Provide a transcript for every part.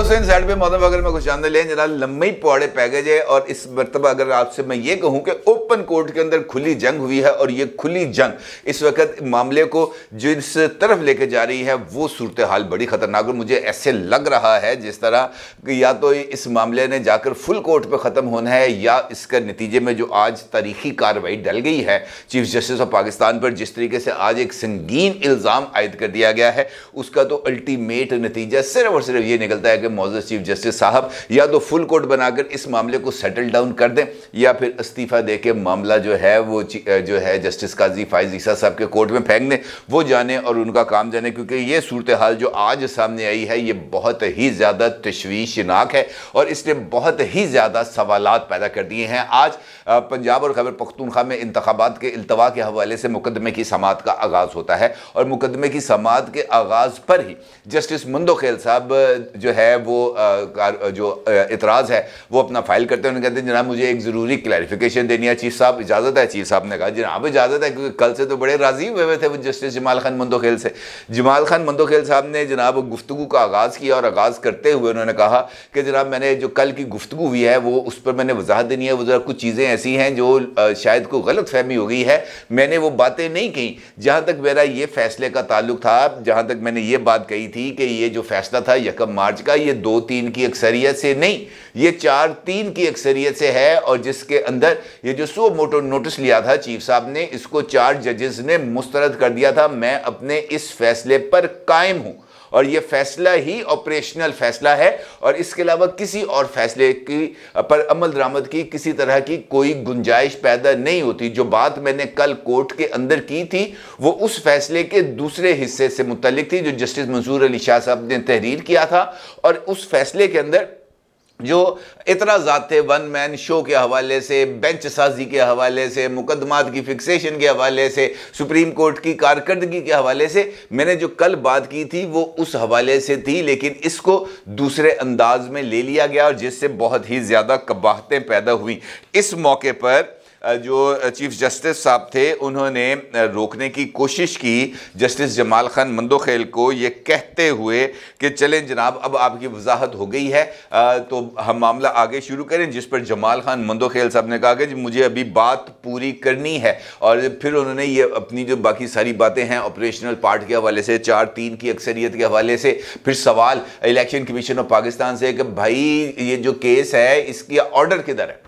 Hussain side पे मौदम अगर मैं कुछ जानने लें जरा लंबे ही पौड़े गए जे और इस मरतबा अगर आपसे मैं ये कहूँ कि ओपन कोर्ट के अंदर खुली जंग हुई है और ये खुली जंग इस वक्त मामले को जिस तरफ लेके जा रही है वो सूरत हाल बड़ी ख़तरनाक और मुझे ऐसे लग रहा है जिस तरह या तो इस मामले ने जाकर फुल कोर्ट पर ख़त्म होना है या इसके नतीजे में जो आज तारीखी कार्रवाई डल गई है चीफ जस्टिस ऑफ पाकिस्तान पर जिस तरीके से आज एक संगीन इल्ज़ाम आयद कर दिया गया है उसका तो अल्टीमेट नतीजा सिर्फ और सिर्फ ये निकलता है कि मौजूद चीफ जस्टिस साहब या तो फुल कोर्ट बनाकर इस मामले को सेटल डाउन कर दें या फिर इस्तीफ़ा दे के मामला जो है वो जो है जस्टिस काजी फायज ईसा साहब के कोर्ट में फेंक दें वो जाने और उनका काम जाने क्योंकि ये सूरत हाल जो आज सामने आई है ये बहुत ही ज़्यादा तशवीशनाक है और इसने बहुत ही ज़्यादा सवाल पैदा कर दिए हैं आज पंजाब और खबर पख्तूनखा में इंतबात के अल्तवा के हवाले से मुकदमे की समात का आगाज़ होता है और मुकदमे की समात के आगाज़ पर ही जस्टिस मुंदोखेल साहब जो है वो जो एतराज़ है वो अपना फाइल करते हैं उन्हें कहते हैं जनाब मुझे एक ज़रूरी क्लैरिफिकेशन देनी है चीफ साहब इजाज़त है चीफ साहब ने कहा जनाब इजाज़त है क्योंकि कल से तो बड़े राजीव हुए हुए थे वो जस्टिस जमाल खान मंदोखेल से जमाल खान मंदोखेल साहब ने जनाब गुफ्तु का आगाज़ किया और आगाज़ करते हुए उन्होंने कहा कि जनाब मैंने जो कल की गुफ्तु हुई है वो उस पर मैंने वजाहत देनी है वो ज़रा कुछ चीज़ें ऐसी हैं जो शायद को गलत फहमी हो गई है मैंने वो बातें नहीं कहीं जहाँ तक मेरा ये फैसले का ताल्लुक था जहाँ तक मैंने ये बात कही थी कि ये जो फैसला था यकम मार्च का ये ये दो तीन की अक्सरियत से नहीं ये चार तीन की अक्सरियत से है और जिसके अंदर ये जो सो मोटो नोटिस लिया था चीफ साहब ने इसको चार जजेस ने मुस्तरद कर दिया था मैं अपने इस फैसले पर कायम हूं और यह फैसला ही ऑपरेशनल फैसला है और इसके अलावा किसी और फैसले की पर अमल दरामद की किसी तरह की कोई गुंजाइश पैदा नहीं होती जो बात मैंने कल कोर्ट के अंदर की थी वो उस फैसले के दूसरे हिस्से से मुतलिक थी जो जस्टिस मंसूर अली शाह साहब ने तहरीर किया था और उस फैसले के अंदर जो इतना ज़ाते वन मैन शो के हवाले से बेंच साजी के हवाले से मुकदमात की फिक्सेशन के हवाले से सुप्रीम कोर्ट की कारकर्दगी के हवाले से मैंने जो कल बात की थी वो उस हवाले से थी लेकिन इसको दूसरे अंदाज में ले लिया गया और जिससे बहुत ही ज़्यादा कबाहतें पैदा हुई इस मौके पर जो चीफ जस्टिस साहब थे उन्होंने रोकने की कोशिश की जस्टिस जमाल खान मंदोखेल को ये कहते हुए कि चलें जनाब अब आपकी वजाहत हो गई है तो हम मामला आगे शुरू करें जिस पर जमाल खान मंदोखेल साहब ने कहा कि मुझे अभी बात पूरी करनी है और फिर उन्होंने ये अपनी जो बाकी सारी बातें हैं ऑपरेशनल पार्ट के हवाले से चार तीन की अक्सरियत के हवाले से फिर सवाल इलेक्शन कमीशन ऑफ पाकिस्तान से कि भाई ये जो केस है इसकी ऑर्डर किधर है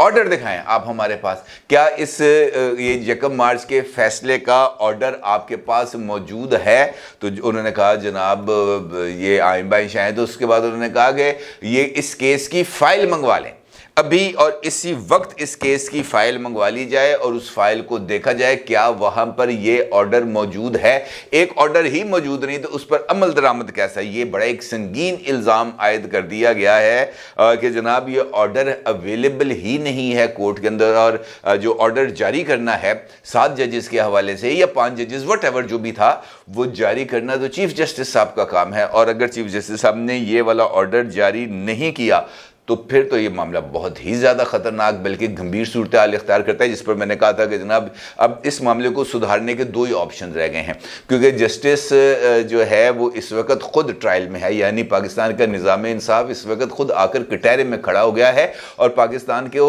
ऑर्डर दिखाएं आप हमारे पास क्या इस ये जकब मार्च के फैसले का ऑर्डर आपके पास मौजूद है तो उन्होंने कहा जनाब ये आयम बाइश शाह तो उसके बाद उन्होंने कहा कि ये इस केस की फाइल मंगवा लें अभी और इसी वक्त इस केस की फाइल मंगवा ली जाए और उस फाइल को देखा जाए क्या वहां पर यह ऑर्डर मौजूद है एक ऑर्डर ही मौजूद नहीं तो उस पर अमल दरामद कैसा है ये बड़ा एक संगीन इल्ज़ाम आयद कर दिया गया है कि जनाब ये ऑर्डर अवेलेबल ही नहीं है कोर्ट के अंदर और जो ऑर्डर जारी करना है सात जजेस के हवाले से या पांच जजेस वट जो भी था वो जारी करना तो चीफ जस्टिस साहब का काम है और अगर चीफ जस्टिस साहब ने ये वाला ऑर्डर जारी नहीं किया तो फिर तो ये मामला बहुत ही ज़्यादा ख़तरनाक बल्कि गंभीर सूरत हाल इख्तियार करता है जिस पर मैंने कहा था कि जनाब अब इस मामले को सुधारने के दो ही ऑप्शन रह गए हैं क्योंकि जस्टिस जो है वो इस वक्त खुद ट्रायल में है यानी पाकिस्तान का निज़ाम इंसाफ इस वक्त खुद आकर कटहरे में खड़ा हो गया है और पाकिस्तान के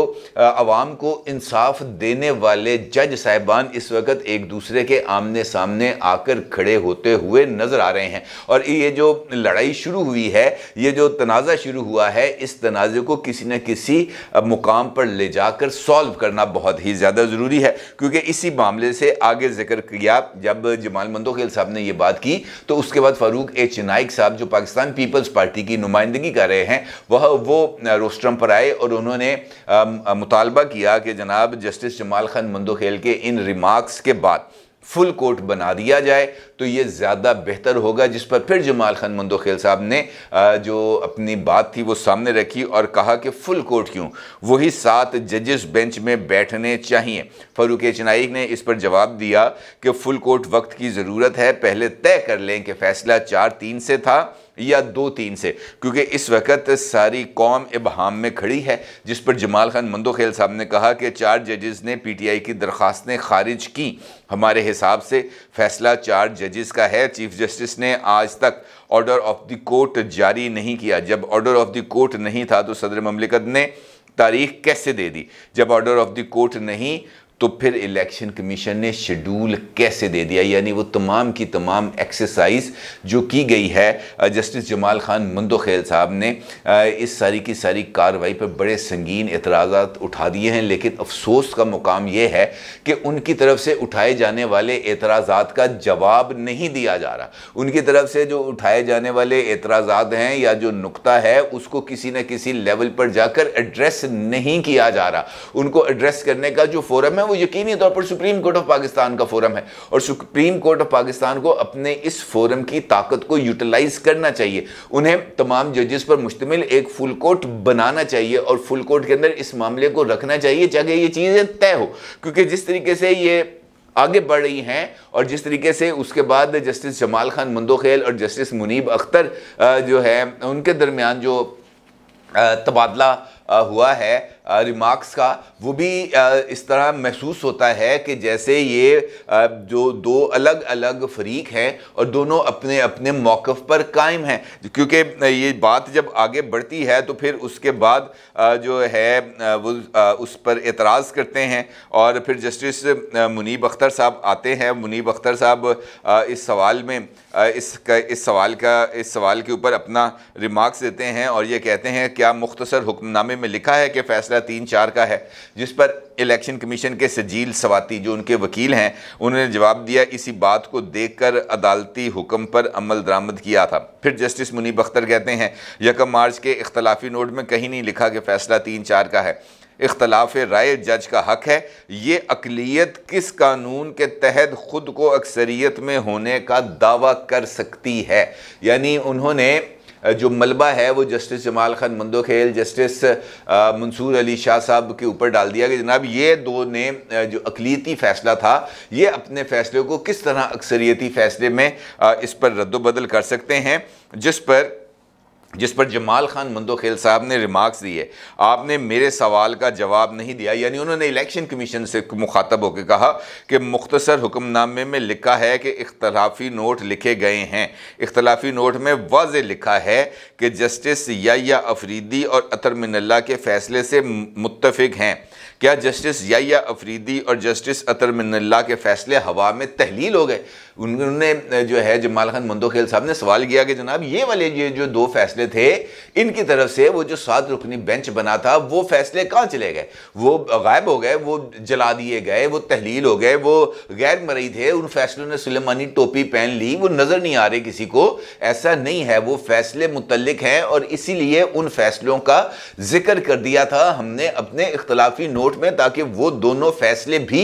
आवाम को इंसाफ देने वाले जज साहिबान इस वक्त एक दूसरे के आमने सामने आकर खड़े होते हुए नज़र आ रहे हैं और ये जो लड़ाई शुरू हुई है ये जो तनाज़ा शुरू हुआ है इस तनाज़ तनाज़े को किसी न किसी मुकाम पर ले जाकर सॉल्व करना बहुत ही ज़्यादा ज़रूरी है क्योंकि इसी मामले से आगे जिक्र किया जब जमाल मंदोखेल साहब ने यह बात की तो उसके बाद फ़ारूक एच नाइक साहब जो पाकिस्तान पीपल्स पार्टी की नुमाइंदगी कर रहे हैं वह वो रोस्ट्रम पर आए और उन्होंने मुतालबा किया कि जनाब जस्टिस जमाल खान मंदोखेल के इन रिमार्क्स के बाद फुल कोर्ट बना दिया जाए तो ये ज़्यादा बेहतर होगा जिस पर फिर जमाल खान मंदोखेल साहब ने जो अपनी बात थी वो सामने रखी और कहा कि फुल कोर्ट क्यों वही सात जजेस बेंच में बैठने चाहिए फारूक चनाइक ने इस पर जवाब दिया कि फुल कोर्ट वक्त की ज़रूरत है पहले तय कर लें कि फ़ैसला चार तीन से था या दो तीन से क्योंकि इस वक्त सारी कौम हाम में खड़ी है जिस पर जमाल खान मंदोखेल साहब ने कहा कि चार जजेस ने पी टी आई की दरख्वास्तें खारिज की हमारे हिसाब से फैसला चार जजेस का है चीफ जस्टिस ने आज तक ऑर्डर ऑफ द कोर्ट जारी नहीं किया जब ऑर्डर ऑफ द कोर्ट नहीं था तो सदर ममलिकत ने तारीख कैसे दे दी जब ऑर्डर ऑफ द कोर्ट नहीं तो फिर इलेक्शन कमीशन ने शेड्यूल कैसे दे दिया यानी वो तमाम की तमाम एक्सरसाइज जो की गई है जस्टिस जमाल खान मंदोखेल साहब ने इस सारी की सारी कार्रवाई पर बड़े संगीन एतराज़ा उठा दिए हैं लेकिन अफसोस का मुकाम ये है कि उनकी तरफ से उठाए जाने वाले एतराजा का जवाब नहीं दिया जा रहा उनकी तरफ से जो उठाए जाने वाले एतराज़ा हैं या जो नुकता है उसको किसी न किसी लेवल पर जाकर एड्रेस नहीं किया जा रहा उनको एड्रेस करने का जो फोरम है वो यकीनी तौर पर सुप्रीम कोर्ट ऑफ पाकिस्तान का फोरम है और सुप्रीम कोर्ट ऑफ पाकिस्तान को अपने इस फोरम की ताकत को यूटिलाइज करना चाहिए उन्हें तमाम जजेस पर मुश्तमिल एक फुल कोर्ट बनाना चाहिए और फुल कोर्ट के अंदर इस मामले को रखना चाहिए चाहे ये चीज़ें तय हो क्योंकि जिस तरीके से ये आगे बढ़ रही हैं और जिस तरीके से उसके बाद जस्टिस जमाल खान मंदोखेल और जस्टिस मुनीब अख्तर जो है उनके दरमियान जो तबादला हुआ है रिमार्क्स का वो भी इस तरह महसूस होता है कि जैसे ये जो दो अलग अलग फरीक हैं और दोनों अपने अपने मौक़ पर कायम हैं क्योंकि ये बात जब आगे बढ़ती है तो फिर उसके बाद जो है वो उस पर एतराज़ करते हैं और फिर जस्टिस मुनीब अख्तर साहब आते हैं मुनीब अख्तर साहब इस सवाल में इस इस सवाल का इस सवाल के ऊपर अपना रिमार्क्स देते हैं और ये कहते हैं क्या मुख्तसर हुक्मनामे में लिखा है कि फ़ैसला फैसला तीन चार का है जिस पर इलेक्शन कमीशन के सजील सवाती जो उनके वकील हैं उन्होंने जवाब दिया इसी बात को देखकर अदालती हुक्म पर अमल दरामद किया था फिर जस्टिस मुनीब अख्तर कहते हैं यकम मार्च के इख्तलाफी नोट में कहीं नहीं लिखा कि फैसला तीन चार का है इख्तलाफ राय जज का हक है ये अकलीत किस कानून के तहत ख़ुद को अक्सरीत में होने का दावा कर सकती है यानी उन्होंने जो मलबा है वो जस्टिस जमाल खान मंदोखेल जस्टिस मंसूर अली शाह साहब के ऊपर डाल दिया कि जनाब ये दो ने जो अकलीती फ़ैसला था ये अपने फ़ैसले को किस तरह अक्सरियती फ़ैसले में इस पर रद्दबदल कर सकते हैं जिस पर जिस पर जमाल खान मंदोखेल साहब ने रिमार्क्स दिए आपने मेरे सवाल का जवाब नहीं दिया यानी उन्होंने इलेक्शन कमीशन से मुखातब होकर कहा कि मुख्तसर हुक्मनामे में लिखा है कि इख्तलाफी नोट लिखे गए हैं इख्तलाफी नोट में वाज लिखा है कि जस्टिस या अफरीदी और अतर मिनल्ला के फ़ैसले से मुतफिक हैं क्या जस्टिस या अफरीदी और जस्टिस अतर मिनल्ला के फैसले हवा में तहलील हो गए उन्होंने जो है जमाल खान मंदोखेल साहब ने सवाल किया कि जनाब ये वाले ये जो दो फैसले थे इनकी तरफ से वो जो सात रुकनी बेंच बना था वो फैसले कहाँ चले गए वो गायब हो गए वो जला दिए गए वो तहलील हो गए वो गैर मरई थे उन फैसलों ने सुलेमानी टोपी पहन ली वो नज़र नहीं आ रही किसी को ऐसा नहीं है वो फैसले मुतलक हैं और इसीलिए उन फैसलों का जिक्र कर दिया था हमने अपने इख्तलाफी नोट कोर्ट में ताकि वो दोनों फैसले भी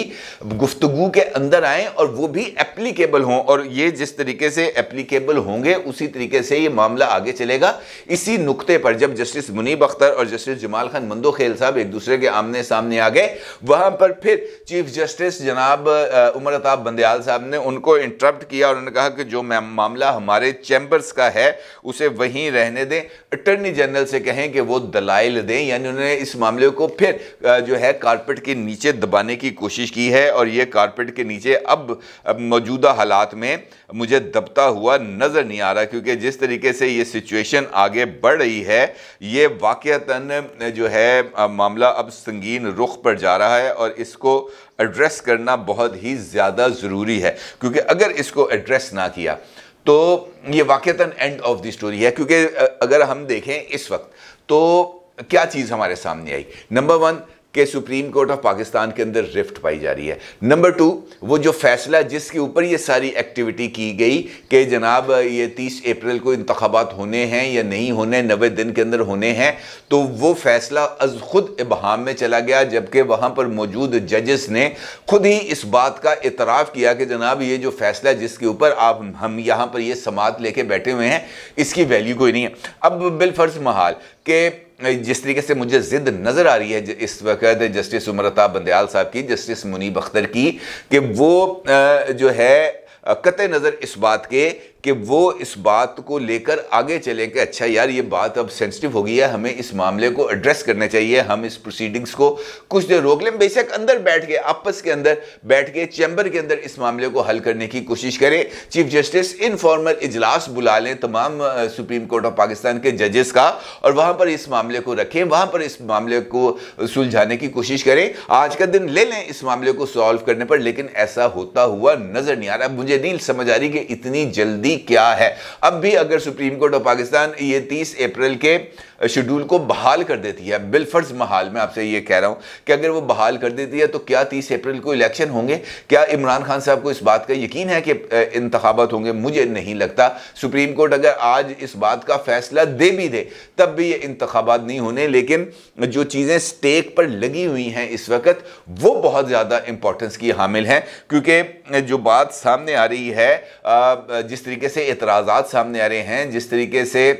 गुफ्तगु के अंदर आएँ और वो भी एप्लीकेबल हों और ये जिस तरीके से एप्लीकेबल होंगे उसी तरीके से ये मामला आगे चलेगा इसी नुकते पर जब जस्टिस मुनीब अख्तर और जस्टिस जमाल खान खेल साहब एक दूसरे के आमने सामने आ गए वहाँ पर फिर चीफ जस्टिस जनाब उमर अताब बंदयाल साहब ने उनको इंटरप्ट किया और उन्होंने कहा कि जो मामला हमारे चैम्बर्स का है उसे वहीं रहने दें अटर्नी जनरल से कहें कि वो दलाइल दें यानी उन्होंने इस मामले को फिर जो है कारपेट के नीचे दबाने की कोशिश की है और ये कारपेट के नीचे अब, अब मौजूदा हालात में मुझे दबता हुआ नज़र नहीं आ रहा क्योंकि जिस तरीके से ये सिचुएशन आगे बढ़ रही है ये वाक़ता जो है मामला अब संगीन रुख पर जा रहा है और इसको एड्रेस करना बहुत ही ज़्यादा ज़रूरी है क्योंकि अगर इसको एड्रेस ना किया तो ये वाक़ता एंड ऑफ द स्टोरी है क्योंकि अगर हम देखें इस वक्त तो क्या चीज़ हमारे सामने आई नंबर वन कि सुप्रीम कोर्ट ऑफ पाकिस्तान के अंदर रिफ्ट पाई जा रही है नंबर टू वो जो फैसला जिसके ऊपर ये सारी एक्टिविटी की गई कि जनाब ये तीस अप्रैल को इंतबात होने हैं या नहीं होने नबे दिन के अंदर होने हैं तो वो फैसला अज खुद इबहम में चला गया जबकि वहाँ पर मौजूद जजस ने खुद ही इस बात का इतराफ़ किया कि जनाब ये जो फैसला जिसके ऊपर आप हम यहाँ पर ये समात लेके बैठे हुए हैं इसकी वैल्यू कोई नहीं है अब बिलफर्ज महाल के जिस तरीके से मुझे ज़िद नज़र आ रही है इस वक्त जस्टिस उमरता बंदयाल साहब की जस्टिस मुनीब अख्तर की कि वो जो है कत नज़र इस बात के कि वो इस बात को लेकर आगे चले कि अच्छा यार ये बात अब सेंसिटिव हो गई है हमें इस मामले को एड्रेस करना चाहिए हम इस प्रोसीडिंग्स को कुछ देर रोक लें बेशक अंदर बैठ के आपस के अंदर बैठ के चैम्बर के अंदर इस मामले को हल करने की कोशिश करें चीफ जस्टिस इनफॉर्मल इजलास बुला लें तमाम सुप्रीम कोर्ट ऑफ पाकिस्तान के जजेस का और वहाँ पर इस मामले को रखें वहाँ पर इस मामले को सुलझाने की कोशिश करें आज का दिन ले लें इस मामले को सॉल्व करने पर लेकिन ऐसा होता हुआ नजर नहीं आ रहा मुझे नहीं समझ आ रही कि इतनी जल्दी क्या है अब भी अगर सुप्रीम कोर्ट ऑफ पाकिस्तान ये 30 अप्रैल के शेड्यूल को बहाल कर देती है बिलफर्ज महाल में आपसे ये कह रहा हूँ कि अगर वो बहाल कर देती है तो क्या तीस अप्रैल को इलेक्शन होंगे क्या इमरान खान साहब को इस बात का यकीन है कि इंतबात होंगे मुझे नहीं लगता सुप्रीम कोर्ट अगर आज इस बात का फैसला दे भी दे तब भी ये इंतबात नहीं होने लेकिन जो चीज़ें स्टेक पर लगी हुई हैं इस वक्त वो बहुत ज़्यादा इंपॉर्टेंस की हामिल हैं क्योंकि जो बात सामने आ रही है जिस तरीके से एतराज़ात सामने आ रहे हैं जिस तरीके से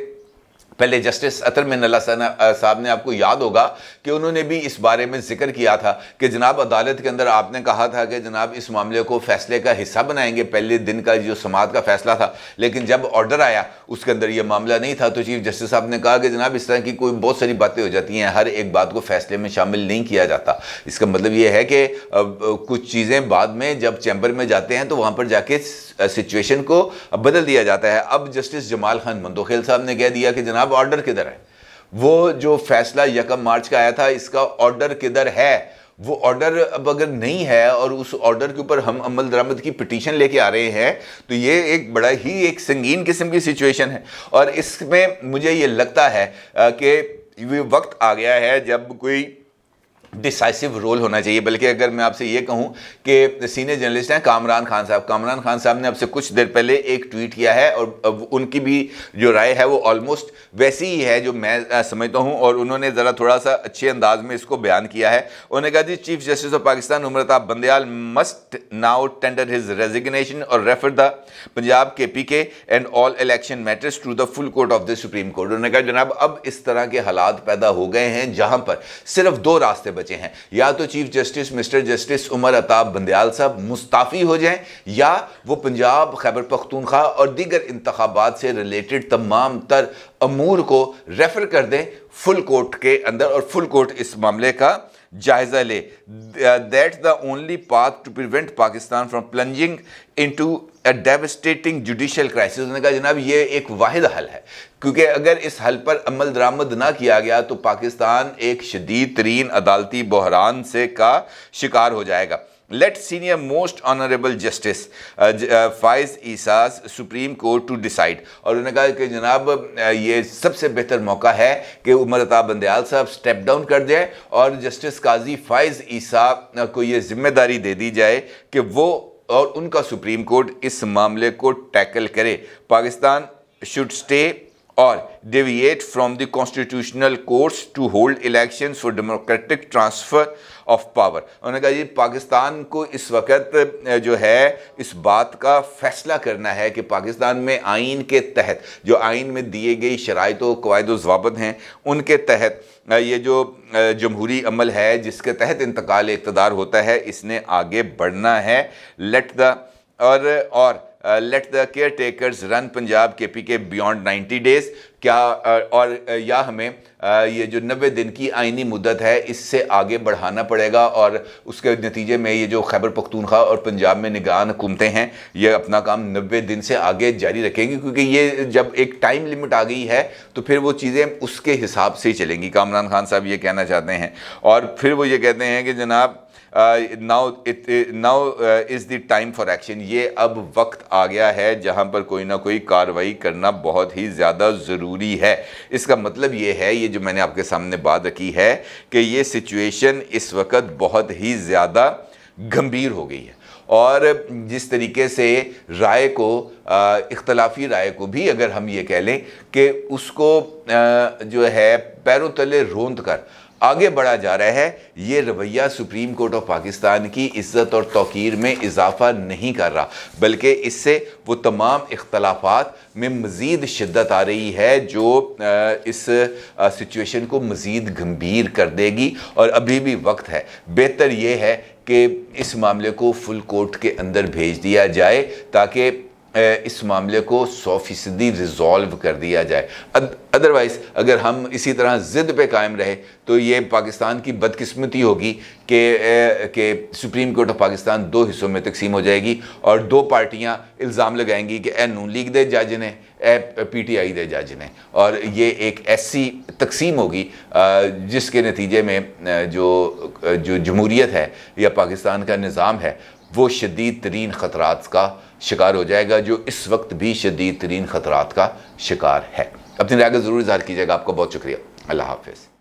पहले जस्टिस अतर में साहब ने आपको याद होगा कि उन्होंने भी इस बारे में जिक्र किया था कि जनाब अदालत के अंदर आपने कहा था कि जनाब इस मामले को फैसले का हिस्सा बनाएंगे पहले दिन का जो समात का फैसला था लेकिन जब ऑर्डर आया उसके अंदर यह मामला नहीं था तो चीफ जस्टिस साहब ने कहा कि जनाब इस तरह की कोई बहुत सारी बातें हो जाती हैं हर एक बात को फैसले में शामिल नहीं किया जाता इसका मतलब ये है कि कुछ चीज़ें बाद में जब चैम्बर में जाते हैं तो वहाँ पर जाके सिचुएशन को बदल दिया जाता है अब जस्टिस जमाल खान मंदोखेल साहब ने कह दिया कि जनाब अब ऑर्डर किधर है वो जो फैसला यकम मार्च का आया था इसका ऑर्डर किधर है वो ऑर्डर अब अगर नहीं है और उस ऑर्डर के ऊपर हम अमल दरामद की पिटीशन लेके आ रहे हैं तो ये एक बड़ा ही एक संगीन किस्म की सिचुएशन है और इसमें मुझे ये लगता है कि ये वक्त आ गया है जब कोई डिसाइसिव रोल होना चाहिए बल्कि अगर मैं आपसे ये कहूँ कि सीनियर जर्नलिस्ट हैं कामरान खान साहब कामरान खान साहब ने आपसे कुछ देर पहले एक ट्वीट किया है और उनकी भी जो राय है वो ऑलमोस्ट वैसी ही है जो मैं समझता हूँ और उन्होंने ज़रा थोड़ा सा अच्छे अंदाज में इसको बयान किया है उन्होंने कहा जी chief justice of Pakistan उम्रता Bandial must now tender his resignation और refer the Punjab K P के and all election matters to the full court of the supreme court उन्होंने कहा जनाब अब इस तरह के हालात पैदा हो गए हैं जहाँ पर सिर्फ दो रास्ते बचे बचे हैं या तो chief justice mister justice Umar Ata Bandial साहब मुस्ताफ़ी हो जाएं या वो पंजाब खैबर पख्तूनख्वा और दीगर इंतबात से रिलेटेड तमाम तर अमूर को रेफ़र कर दें फुल कोर्ट के अंदर और फुल कोर्ट इस मामले का जायजा ले that the only path to prevent Pakistan from plunging into a devastating judicial crisis उन्होंने कहा जनाब ये एक वाद हल है क्योंकि अगर इस हल पर अमल दरामद ना किया गया तो पाकिस्तान एक शदीद तरीन अदालती बहरान से का शिकार हो जाएगा let senior most honourable justice Faez Isa supreme court to decide और उन्होंने कहा कि जनाब uh, ये सबसे बेहतर मौका है कि उमर अता बंदयाल साहब स्टेप डाउन कर दें और जस्टिस काजी फाइज ईसा uh, को ये जिम्मेदारी दे दी जाए कि वो और उनका सुप्रीम कोर्ट इस मामले को टैकल करे पाकिस्तान शुड स्टे और deviate from the constitutional course to hold election for democratic transfer of power उन्होंने कहा जी पाकिस्तान को इस वक्त जो है इस बात का फैसला करना है कि पाकिस्तान में आइन के तहत जो आइन में दिए गई शराइ कवायद वाबत हैं उनके तहत ये जो जमहूरी अमल है जिसके तहत इंतकाल इकतदार होता है इसने आगे बढ़ना है लेट द और और let the caretakers run Punjab K P K beyond ninety days क्या uh, और uh, या हमें uh, ये जो नबे दिन की आइनी मुद्दत है इससे आगे बढ़ाना पड़ेगा और उसके नतीजे में ये जो खैबर पख्तूनख्वा और पंजाब में निगरान हुकूमतें हैं ये अपना काम नबे दिन से आगे जारी रखेंगी क्योंकि ये जब एक टाइम लिमिट आ गई है तो फिर वो चीज़ें उसके हिसाब से ही चलेंगी कामरान खान साहब ये कहना चाहते हैं और फिर वो ये कहते हैं कि जनाब now it now is the time for action ये अब वक्त आ गया है जहाँ पर कोई ना कोई कार्रवाई करना बहुत ही ज़्यादा ज़रूरी है इसका मतलब ये है ये जो मैंने आपके सामने बात रखी है कि ये सिचुएशन इस वक्त बहुत ही ज़्यादा गंभीर हो गई है और जिस तरीके से राय को इख्तलाफी राय को भी अगर हम ये कह लें कि उसको आ, जो है पैरों तले रोंद कर आगे बढ़ा जा रहा है ये रवैया सुप्रीम कोर्ट ऑफ पाकिस्तान की इज्जत और तोकीर में इजाफा नहीं कर रहा बल्कि इससे वो तमाम इख्तलाफात में मज़ीद शिद्दत आ रही है जो इस सिचुएशन को मज़ीद गंभीर कर देगी और अभी भी वक्त है बेहतर ये है कि इस मामले को फुल कोर्ट के अंदर भेज दिया जाए ताकि इस मामले को सौ फीसदी रिजॉल्व कर दिया जाए अदरवाइज़ अगर हम इसी तरह ज़िद पे कायम रहे तो ये पाकिस्तान की बदकिस्मती होगी कि के सुप्रीम कोर्ट ऑफ पाकिस्तान दो हिस्सों में तकसीम हो जाएगी और दो पार्टियां इल्ज़ाम लगाएंगी कि ए नून लीग दे जज ने ए पी टी आई दे जज ने और ये एक ऐसी तकसीम होगी जिसके नतीजे में जो जो जमहूरीत है या पाकिस्तान का निज़ाम है वो शदीद तरीन ख़तरा का शिकार हो जाएगा जो इस वक्त भी शदीद तरीन खतरात का शिकार है अपनी राय ज़रूर इजहार कीजिएगा आपका बहुत शुक्रिया अल्लाह हाफिज़